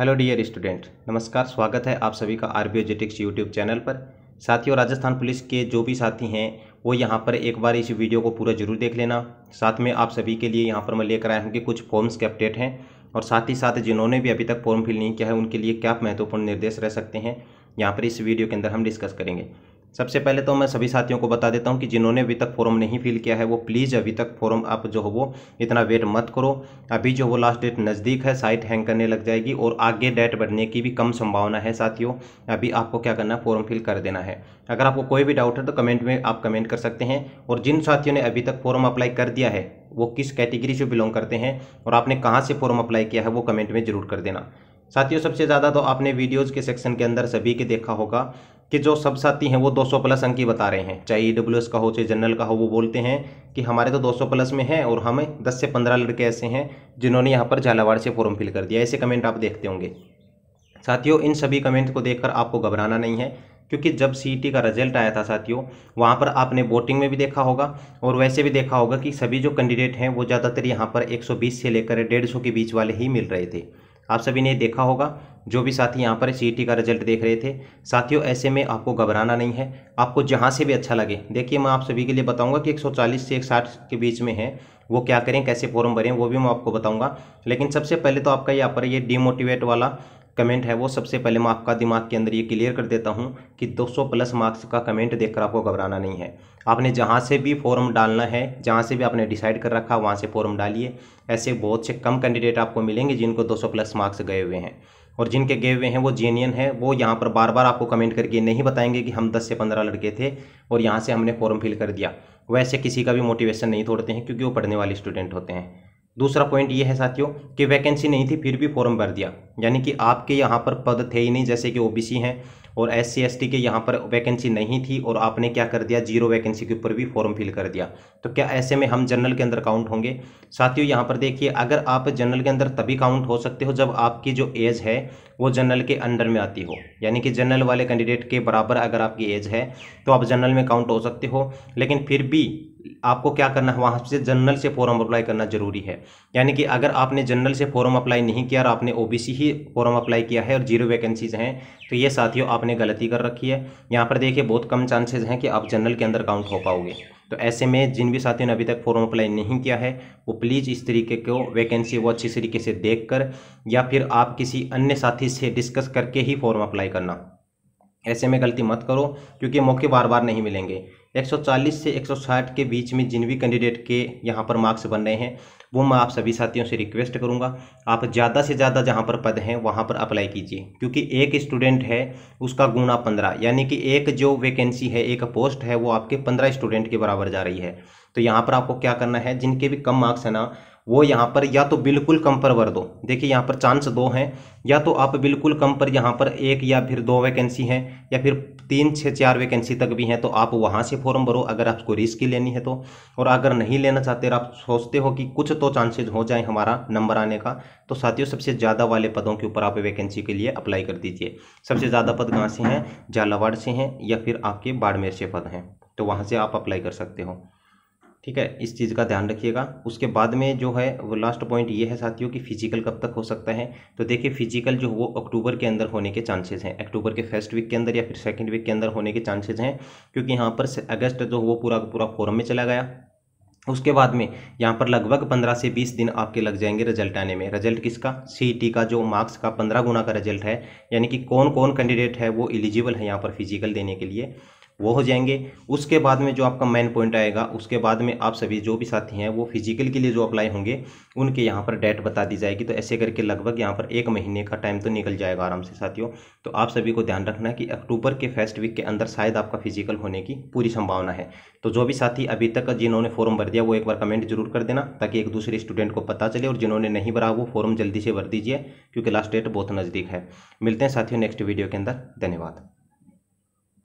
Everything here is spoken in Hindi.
हेलो डियर स्टूडेंट नमस्कार स्वागत है आप सभी का आर बी जेटिक्स यूट्यूब चैनल पर साथियों राजस्थान पुलिस के जो भी साथी हैं वो यहाँ पर एक बार इस वीडियो को पूरा जरूर देख लेना साथ में आप सभी के लिए यहाँ पर मैं लेकर आया हूँ कि कुछ फॉर्म्स के अपडेट हैं और साथ ही साथ जिन्होंने भी अभी तक फॉर्म फिल नहीं किया है उनके लिए क्या महत्वपूर्ण निर्देश रह सकते हैं यहाँ पर इस वीडियो के अंदर हम डिस्कस करेंगे सबसे पहले तो मैं सभी साथियों को बता देता हूं कि जिन्होंने अभी तक फॉर्म नहीं फिल किया है वो प्लीज़ अभी तक फॉर्म आप जो हो वो इतना वेट मत करो अभी जो वो लास्ट डेट नज़दीक है साइट हैंग करने लग जाएगी और आगे डेट बढ़ने की भी कम संभावना है साथियों अभी आपको क्या करना है फॉर्म फिल कर देना है अगर आपको कोई भी डाउट है तो कमेंट में आप कमेंट कर सकते हैं और जिन साथियों ने अभी तक फॉर्म अप्लाई कर दिया है वो किस कैटेगरी से बिलोंग करते हैं और आपने कहाँ से फॉर्म अप्लाई किया है वो कमेंट में ज़रूर कर देना साथियों सबसे ज़्यादा तो आपने वीडियोज़ के सेक्शन के अंदर सभी के देखा होगा कि जो सब साथी हैं वो 200 प्लस अंक ही बता रहे हैं चाहे ई e का हो चाहे जनरल का हो वो बोलते हैं कि हमारे तो 200 प्लस में हैं और हमें 10 से 15 लड़के ऐसे हैं जिन्होंने यहाँ पर झालावाड़ से फॉर्म फिल कर दिया ऐसे कमेंट आप देखते होंगे साथियों इन सभी कमेंट को देखकर आपको घबराना नहीं है क्योंकि जब सी e का रिजल्ट आया था साथियों वहाँ पर आपने वोटिंग में भी देखा होगा और वैसे भी देखा होगा कि सभी जो कैंडिडेट हैं वो ज़्यादातर यहाँ पर बीस से लेकर सौ के बीच वाले ही मिल रहे थे आप सभी ने देखा होगा जो भी साथी यहाँ पर सी e का रिजल्ट देख रहे थे साथियों ऐसे में आपको घबराना नहीं है आपको जहाँ से भी अच्छा लगे देखिए मैं आप सभी के लिए बताऊँगा कि 140 से 160 के बीच में है वो क्या करें कैसे फॉर्म भरें वो भी मैं आपको बताऊँगा लेकिन सबसे पहले तो आपका यहाँ पर ये डीमोटिवेट वाला कमेंट है वो सबसे पहले मैं आपका दिमाग के अंदर ये क्लियर कर देता हूँ कि 200 प्लस मार्क्स का कमेंट देखकर आपको घबराना नहीं है आपने जहाँ से भी फॉर्म डालना है जहाँ से भी आपने डिसाइड कर रखा वहाँ से फॉर्म डालिए ऐसे बहुत से कम कैंडिडेट आपको मिलेंगे जिनको 200 प्लस मार्क्स गए हुए हैं और जिनके गए हुए हैं वो जेन्यन है वो यहाँ पर बार बार आपको कमेंट करके नहीं बताएंगे कि हम 10 से 15 लड़के थे और यहाँ से हमने फॉर्म फिल कर दिया वैसे किसी का भी मोटिवेशन नहीं तोड़ते हैं क्योंकि वो पढ़ने वाले स्टूडेंट होते हैं दूसरा पॉइंट ये है साथियों कि वैकेंसी नहीं थी फिर भी फॉर्म भर दिया यानी कि आपके यहाँ पर पद थे ही नहीं जैसे कि ओ हैं और एस सी के यहाँ पर वैकेंसी नहीं थी और आपने क्या कर दिया जीरो वैकेंसी के ऊपर भी फॉर्म फिल कर दिया तो क्या ऐसे में हम जनरल के अंदर काउंट होंगे साथियों यहाँ पर देखिए अगर आप जनरल के अंदर तभी काउंट हो सकते हो जब आपकी जो एज है वो जनरल के अंडर में आती हो यानी कि जनरल वाले कैंडिडेट के बराबर अगर आपकी एज है तो आप जनरल में काउंट हो सकते हो लेकिन फिर भी आपको क्या करना है वहाँ से जनरल से फॉर्म अप्लाई करना जरूरी है यानी कि अगर आपने जनरल से फॉर्म अप्लाई नहीं किया और आपने ओबीसी ही फॉर्म अप्लाई किया है और जीरो वैकेंसीज हैं तो ये साथियों आपने गलती कर रखी है यहाँ पर देखिए बहुत कम चांसेज हैं कि आप जनरल के अंदर काउंट हो पाओगे तो ऐसे में जिन भी साथियों ने अभी तक फॉर्म अप्लाई नहीं किया है वो प्लीज़ इस तरीके को वैकेंसी वो अच्छी तरीके से कर या फिर आप किसी अन्य साथी से डिस्कस करके ही फॉर्म अप्लाई करना ऐसे में गलती मत करो क्योंकि मौके बार बार नहीं मिलेंगे 140 से 160 के बीच में जिन भी कैंडिडेट के यहाँ पर मार्क्स बन रहे हैं वो मैं आप सभी साथियों से रिक्वेस्ट करूँगा आप ज़्यादा से ज़्यादा जहाँ पर पद हैं वहाँ पर अप्लाई कीजिए क्योंकि एक स्टूडेंट है उसका गुणा पंद्रह यानी कि एक जो वैकेंसी है एक पोस्ट है वो आपके पंद्रह स्टूडेंट के बराबर जा रही है तो यहाँ पर आपको क्या करना है जिनके भी कम मार्क्स हैं ना वो यहाँ पर या तो बिल्कुल कम पर भर दो देखिए यहाँ पर चांस दो हैं या तो आप बिल्कुल कम पर यहाँ पर एक या फिर दो वैकेंसी हैं या फिर तीन छः चार वैकेंसी तक भी हैं तो आप वहाँ से फॉर्म भरो अगर आपको रिस्क लेनी है तो और अगर नहीं लेना चाहते आप सोचते हो कि कुछ तो चांसेज हो जाए हमारा नंबर आने का तो साथियों सबसे ज़्यादा वाले पदों के ऊपर आप वैकेंसी के लिए अप्लाई कर दीजिए सबसे ज़्यादा पद कहाँ से हैं झालावाड़ से हैं या फिर आपके बाड़मेर से पद हैं तो वहाँ से आप अप्लाई कर सकते हो ठीक है इस चीज़ का ध्यान रखिएगा उसके बाद में जो है वो लास्ट पॉइंट ये है साथियों कि फिजिकल कब तक हो सकता है तो देखिए फिजिकल जो वो अक्टूबर के अंदर होने के चांसेस हैं अक्टूबर के फर्स्ट वीक के अंदर या फिर सेकंड वीक के अंदर होने के चांसेस हैं क्योंकि यहाँ पर अगस्त जो तो वो पूरा पूरा फॉरम में चला गया उसके बाद में यहाँ पर लगभग पंद्रह से बीस दिन आपके लग जाएंगे रिजल्ट आने में रिजल्ट किसका सी e का जो मार्क्स का पंद्रह गुना का रिजल्ट है यानी कि कौन कौन कैंडिडेट है वो एलिजिबल है यहाँ पर फिजिकल देने के लिए वो हो जाएंगे उसके बाद में जो आपका मेन पॉइंट आएगा उसके बाद में आप सभी जो भी साथी हैं वो फिजिकल के लिए जो अप्लाई होंगे उनके यहाँ पर डेट बता दी जाएगी तो ऐसे करके लगभग यहाँ पर एक महीने का टाइम तो निकल जाएगा आराम से साथियों तो आप सभी को ध्यान रखना कि अक्टूबर के फर्स्ट वीक के अंदर शायद आपका फिजिकल होने की पूरी संभावना है तो जो भी साथी अभी तक जिन्होंने फॉर्म भर दिया वो एक बार कमेंट जरूर कर देना ताकि एक दूसरे स्टूडेंट को पता चले और जिन्होंने नहीं भरा वो फॉर्म जल्दी से भर दीजिए क्योंकि लास्ट डेट बहुत नज़दीक है मिलते हैं साथियों नेक्स्ट वीडियो के अंदर धन्यवाद